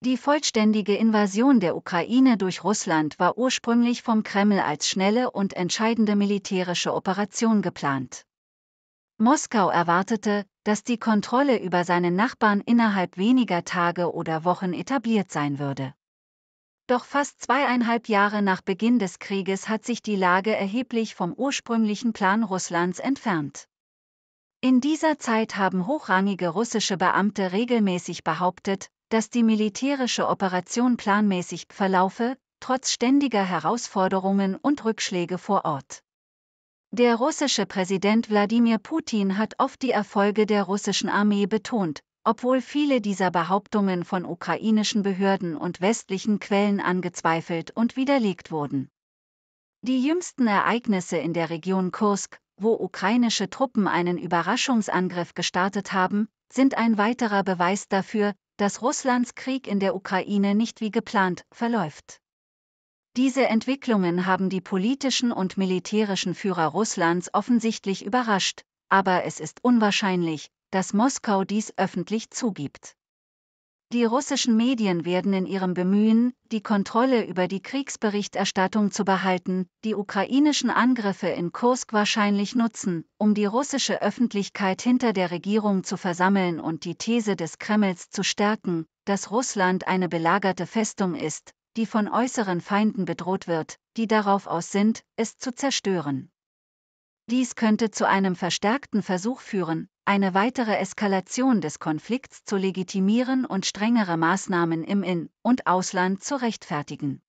Die vollständige Invasion der Ukraine durch Russland war ursprünglich vom Kreml als schnelle und entscheidende militärische Operation geplant. Moskau erwartete, dass die Kontrolle über seine Nachbarn innerhalb weniger Tage oder Wochen etabliert sein würde. Doch fast zweieinhalb Jahre nach Beginn des Krieges hat sich die Lage erheblich vom ursprünglichen Plan Russlands entfernt. In dieser Zeit haben hochrangige russische Beamte regelmäßig behauptet, dass die militärische Operation planmäßig verlaufe, trotz ständiger Herausforderungen und Rückschläge vor Ort. Der russische Präsident Wladimir Putin hat oft die Erfolge der russischen Armee betont, obwohl viele dieser Behauptungen von ukrainischen Behörden und westlichen Quellen angezweifelt und widerlegt wurden. Die jüngsten Ereignisse in der Region Kursk, wo ukrainische Truppen einen Überraschungsangriff gestartet haben, sind ein weiterer Beweis dafür, dass Russlands Krieg in der Ukraine nicht wie geplant verläuft. Diese Entwicklungen haben die politischen und militärischen Führer Russlands offensichtlich überrascht, aber es ist unwahrscheinlich, dass Moskau dies öffentlich zugibt. Die russischen Medien werden in ihrem Bemühen, die Kontrolle über die Kriegsberichterstattung zu behalten, die ukrainischen Angriffe in Kursk wahrscheinlich nutzen, um die russische Öffentlichkeit hinter der Regierung zu versammeln und die These des Kremls zu stärken, dass Russland eine belagerte Festung ist, die von äußeren Feinden bedroht wird, die darauf aus sind, es zu zerstören. Dies könnte zu einem verstärkten Versuch führen, eine weitere Eskalation des Konflikts zu legitimieren und strengere Maßnahmen im In- und Ausland zu rechtfertigen.